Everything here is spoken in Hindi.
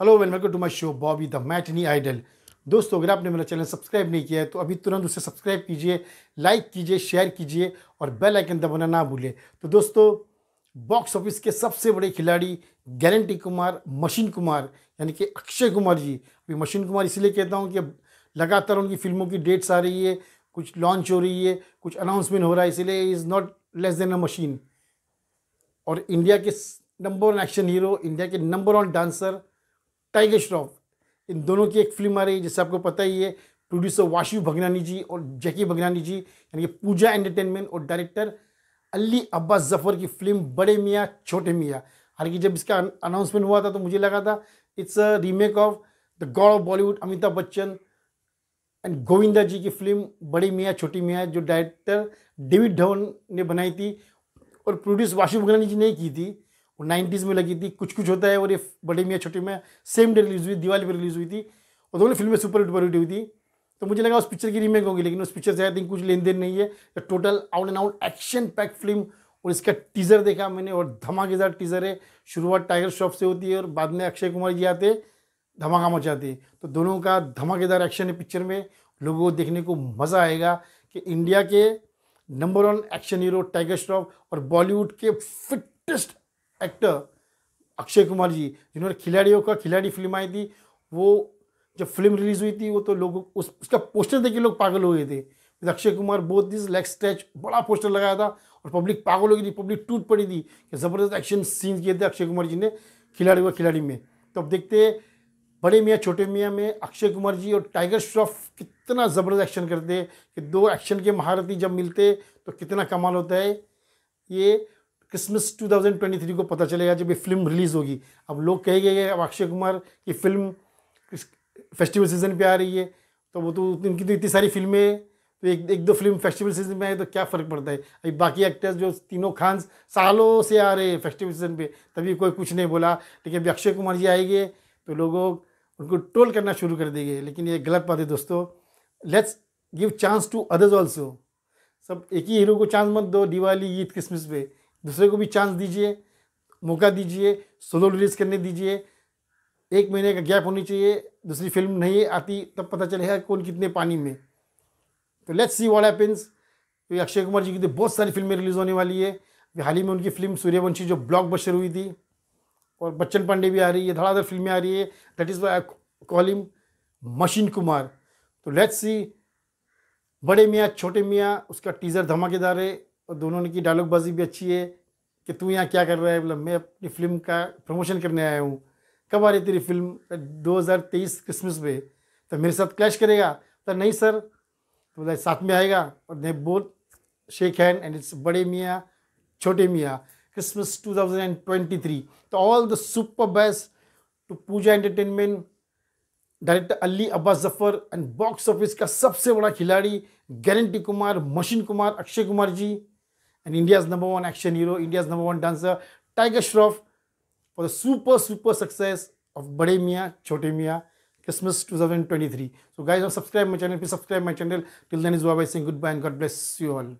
Hello well welcome to my show Bobby the matinee idol दोस्तों अगर आपने मेरा चैनल सब्सक्राइब नहीं किया है तो अभी तुरंत उसे सब्सक्राइब कीजिए लाइक कीजिए शेयर कीजिए और बेल आइकन दबाना ना भूलें तो दोस्तों बॉक्स ऑफिस के सबसे बड़े खिलाड़ी गारंटी कुमार मशीन कुमार यानी कि अक्षय कुमार जी अभी मशीन कुमार इसलिए कहता हूँ कि लगातार उनकी फिल्मों की डेट्स आ रही है कुछ लॉन्च हो रही है कुछ अनाउंसमेंट हो रहा है इसीलिए is not less than a machine और इंडिया के number one action hero India के number one dancer Tiger Shroff इन दोनों की एक फिल्म आ रही है जिससे आपको पता ही है प्रोड्यूसर वाशु भगनानी जी और जैकी भगनानी जी यानी कि पूजा एंटरटेनमेंट और डायरेक्टर अली अब्बास जफर की फिल्म बड़े मियाँ छोटे मियाँ हालांकि जब इसका अनाउंसमेंट हुआ था तो मुझे लगा था it's a remake of the god of Bollywood Amitabh Bachchan and Govinda ji की फिल्म बड़े मियाँ छोटी मियाँ जो डायरेक्टर डेविड धवन ने बनाई थी और प्रोड्यूस वाशु भगनानी जी ने की थी वो नाइन्टीज़ में लगी थी कुछ कुछ होता है और ये बड़े मियाँ छोटे में सेम डे रिलीज़ हुई दिवाली पर रिलीज़ हुई थी और दोनों फिल्में सुपर हिट हिट हुई थी तो मुझे लगा उस पिक्चर की रीमेक होगी लेकिन उस पिक्चर से आई थिंक कुछ लेन देन नहीं है तो total out and out action pack film और इसका टीज़र देखा मैंने और धमाकेदार टीज़र है शुरुआत टाइगर श्रॉफ से होती है और बाद में अक्षय कुमार जी आते धमाका मचाते तो दोनों का धमाकेदार एक्शन है पिक्चर में लोगों को देखने को मज़ा आएगा कि इंडिया के number one action hero Tiger Shroff और बॉलीवुड के फिटेस्ट एक्टर अक्षय कुमार जी जिन्होंने खिलाड़ियों का खिलाड़ी फिल्म आई थी वो जब फिल्म रिलीज हुई थी वो तो लोग उस उसका पोस्टर देख के लोग पागल हो गए थे Akshay Kumar both this leg stretch बड़ा पोस्टर लगाया था और पब्लिक पागल हो गई थी पब्लिक टूट पड़ी थी कि ज़बरदस्त एक्शन सीन किए थे अक्षय कुमार जी ने खिलाड़ी हुआ खिलाड़ी में तो अब देखते हैं बड़े मियाँ छोटे मियाँ में अक्षय कुमार जी और टाइगर श्रॉफ कितना ज़बरदस्त एक्शन करते हैं कि दो एक्शन के महारथी जब मिलते तो कितना कमाल होता है ये क्रिसमस 2023 को पता चलेगा जब ये फिल्म रिलीज़ होगी अब लोग कहेंगे अब अक्षय कुमार की फिल्म फेस्टिवल सीजन पे आ रही है तो वो तो इनकी तो इतनी सारी फिल्में तो एक एक दो फिल्म फेस्टिवल सीजन में आए तो क्या फ़र्क पड़ता है अभी बाकी एक्टर्स जो तीनों खान सालों से आ रहे हैं फेस्टिवल सीजन पे तभी कोई कुछ नहीं बोला लेकिन अभी अक्षय कुमार जी आएंगे तो लोगों उनको ट्रोल करना शुरू कर देंगे लेकिन ये गलत बात है दोस्तों let's give chance to others also सब एक ही हीरो को चांस मत दो दिवाली ईद क्रिसमस पे दूसरे को भी चांस दीजिए मौका दीजिए सोलो रिलीज़ करने दीजिए एक महीने का गैप होनी चाहिए दूसरी फिल्म नहीं आती तब पता चलेगा कौन कितने पानी में तो लेट्स सी व्हाट एपिन तो अक्षय कुमार जी की तो बहुत सारी फिल्में रिलीज़ होने वाली है हाल ही में उनकी फिल्म सूर्यवंशी जो ब्लॉक बशर हुई थी और बच्चन पांडे भी आ रही है धड़ाधड़ फिल्में आ रही है that is why call him machine Kumar तो लेट्स सी बड़े मियाँ छोटे मियाँ उसका टीज़र धमाकेदार है और दोनों की डायलॉगबाजी भी अच्छी है कि तू यहाँ क्या कर रहा है मतलब मैं अपनी फिल्म का प्रमोशन करने आया हूँ कब आ रही तेरी फिल्म 2023 क्रिसमस में तो मेरे साथ क्लैश करेगा तो नहीं सर तो बोला साथ में आएगा और they both shake hand and it's Bade Miyan Chhote Miyan Christmas 2023 तो all the super best to Pooja entertainment director Ali Abbas Zafar and box office का सबसे बड़ा खिलाड़ी guarantee Kumar machine Kumar Akshay Kumar ji and India's number one action hero, India's number one dancer, Tiger Shroff, for the super, super success of Bade Mia, Chote Mia, Christmas 2023. So guys, subscribe my channel, please subscribe my channel. Till then is why saying goodbye and God bless you all.